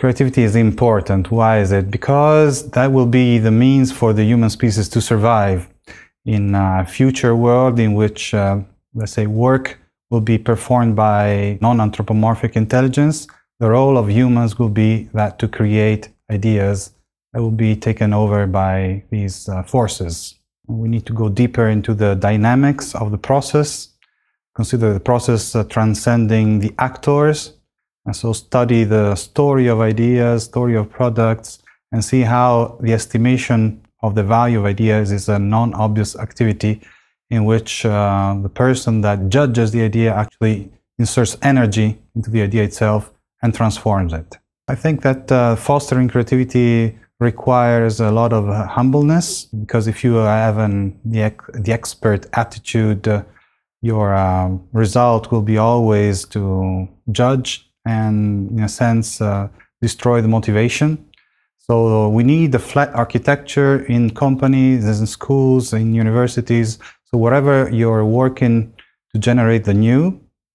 Creativity is important. Why is it? Because that will be the means for the human species to survive in a future world in which, uh, let's say, work will be performed by non anthropomorphic intelligence. The role of humans will be that to create ideas that will be taken over by these uh, forces. We need to go deeper into the dynamics of the process, consider the process uh, transcending the actors and so study the story of ideas, story of products, and see how the estimation of the value of ideas is a non-obvious activity in which uh, the person that judges the idea actually inserts energy into the idea itself and transforms it. I think that uh, fostering creativity requires a lot of uh, humbleness because if you have an, the, the expert attitude, uh, your um, result will be always to judge and, in a sense, uh, destroy the motivation. So we need a flat architecture in companies, in schools, in universities. So wherever you're working to generate the new,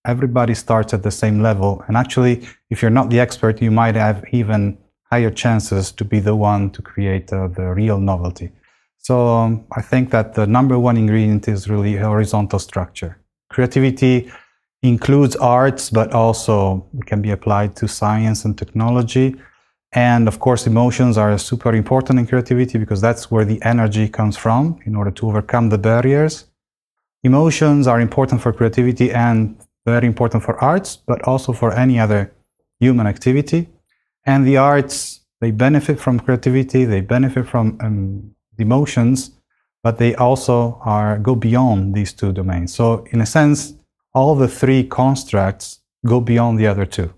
everybody starts at the same level. And actually, if you're not the expert, you might have even higher chances to be the one to create uh, the real novelty. So um, I think that the number one ingredient is really horizontal structure. Creativity includes arts, but also can be applied to science and technology. And of course, emotions are super important in creativity because that's where the energy comes from in order to overcome the barriers. Emotions are important for creativity and very important for arts, but also for any other human activity. And the arts, they benefit from creativity, they benefit from um, emotions, but they also are, go beyond these two domains. So, in a sense, all the three constructs go beyond the other two.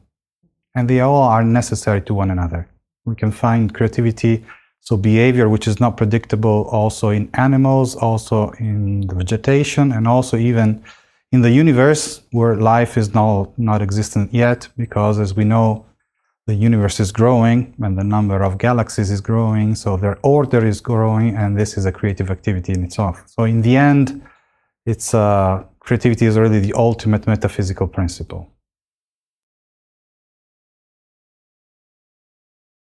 And they all are necessary to one another. We can find creativity, so behavior which is not predictable, also in animals, also in the vegetation, and also even in the universe where life is not, not existent yet, because as we know, the universe is growing and the number of galaxies is growing, so their order is growing, and this is a creative activity in itself. So, in the end, it's uh, creativity is really the ultimate metaphysical principle.